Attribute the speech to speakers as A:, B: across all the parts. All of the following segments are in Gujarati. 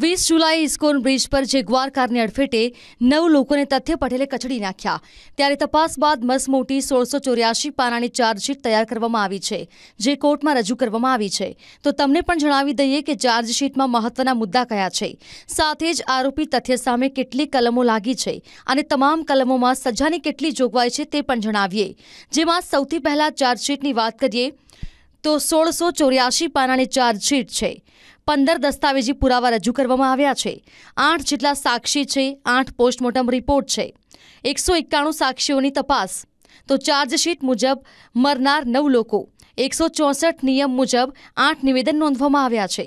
A: વીસ જુલાઈ ઇસ્કોન બ્રિજ પર જેગવાર કારની અડફેટે નવ લોકોને તથ્ય પટેલે કચડી નાખ્યા ત્યારે તપાસ બાદ મસમોટી સોળસો ચોર્યાસી પાનાની ચાર્જશીટ તૈયાર કરવામાં આવી છે જે કોર્ટમાં રજૂ કરવામાં આવી છે તો તમને પણ જણાવી દઈએ કે ચાર્જશીટમાં મહત્વના મુદ્દા કયા છે સાથે જ આરોપી તથ્ય સામે કેટલી કલમો લાગી છે અને તમામ કલમોમાં સજાની કેટલી જોગવાઈ છે તે પણ જણાવીએ જેમાં સૌથી પહેલા ચાર્જશીટની વાત કરીએ તો સોળસો ચોર્યાસી પાનાની ચાર્જશીટ છે પંદર દસ્તાવેજી પુરાવા રજૂ કરવામાં આવ્યા છે આઠ જેટલા સાક્ષી છે આઠ પોસ્ટમોર્ટમ રિપોર્ટ છે એકસો એકાણું સાક્ષીઓની તપાસ તો ચાર્જશીટ મુજબ મરનાર નવ લોકો એકસો ચોસઠ નિયમ મુજબ આઠ નિવેદન નોંધવામાં આવ્યા છે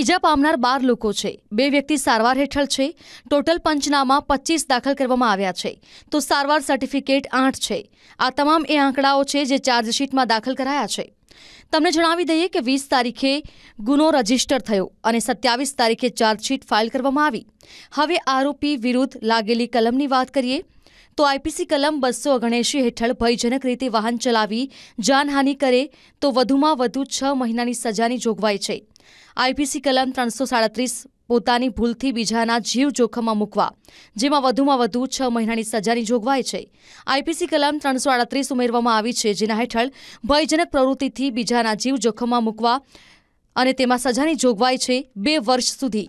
A: ઈજા પામનાર બાર લોકો છે બે વ્યક્તિ સારવાર હેઠળ છે ટોટલ પંચનામા પચીસ દાખલ કરવામાં આવ્યા છે તો સારવાર સર્ટિફિકેટ આઠ છે આ તમામ એ આંકડાઓ છે જે ચાર્જશીટમાં દાખલ કરાયા છે તમને જણાવી દઈએ કે વીસ તારીખે ગુનો રજીસ્ટર થયો અને સત્યાવીસ તારીખે ચાર્જશીટ ફાઇલ કરવામાં આવી હવે આરોપી વિરુદ્ધ લાગેલી કલમની વાત કરીએ તો આઈપીસી કલમ બસો ઓગણએંશી હેઠળ ભયજનક રીતે વાહન ચલાવી જાનહાનિ કરે તો વધુમાં વધુ છ મહિનાની સજાની જોગવાઈ છે આઈપીસી કલમ ત્રણસો સાડત્રીસ પોતાની ભૂલથી બીજાના જીવ જોખમમાં મૂકવા જેમાં વધુમાં વધુ છ મહિનાની સજાની જોગવાઈ છે આઈપીસી કલમ ત્રણસો આડત્રીસ ઉમેરવામાં આવી છે જેના હેઠળ ભયજનક પ્રવૃત્તિથી બીજાના જીવ જોખમમાં મૂકવા અને તેમાં સજાની જોગવાઈ છે બે વર્ષ સુધી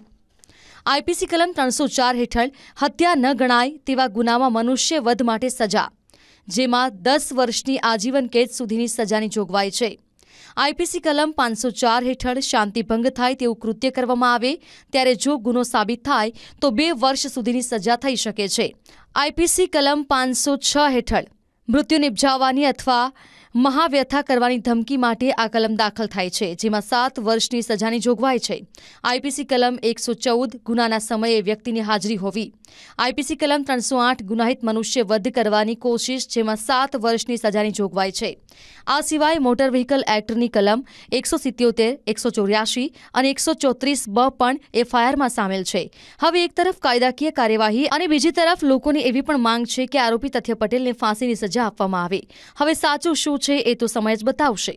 A: આઈપીસી કલમ ત્રણસો ચાર હેઠળ હત્યા ન ગણાય તેવા ગુનામાં મનુષ્ય વધ માટે સજા જેમાં દસ વર્ષની આજીવન કેદ સુધીની સજાની જોગવાઈ છે આઈપીસી કલમ પાંચસો ચાર હેઠળ શાંતિભંગ થાય તેવું કૃત્ય કરવામાં આવે ત્યારે જો ગુનો સાબિત થાય તો બે વર્ષ સુધીની સજા થઈ શકે છે આઈપીસી કલમ પાંચસો છ હેઠળ મૃત્યુ નિપજાવવાની અથવા મહાવ્યથા કરવાની ધમકી માટે આ કલમ દાખલ થાય છે જેમાં સાત વર્ષની સજાની જોગવાઈ છે આઈપીસી કલમ એકસો ચૌદ ગુનાના સમયે વ્યક્તિની હાજરી હોવી આઈપીસી કલમ ત્રણસો આઠ ગુનાહિત મનુષ્ય વધ કરવાની કોશિશ જેમાં સાત વર્ષની સજાની જોગવાઈ છે આ સિવાય મોટર વ્હીકલ એક્ટની કલમ એકસો સિત્યોતેર એકસો ચોર્યાસી અને એકસો ચોત્રીસ બ પણ એફઆઈઆરમાં સામેલ છે હવે એક તરફ કાયદાકીય કાર્યવાહી અને બીજી તરફ લોકોની એવી પણ માંગ છે કે આરોપી તથ્ય પટેલને ફાંસીની સજા આપવામાં આવે હવે સાચું શું છે એ તો સમય જ બતાવશે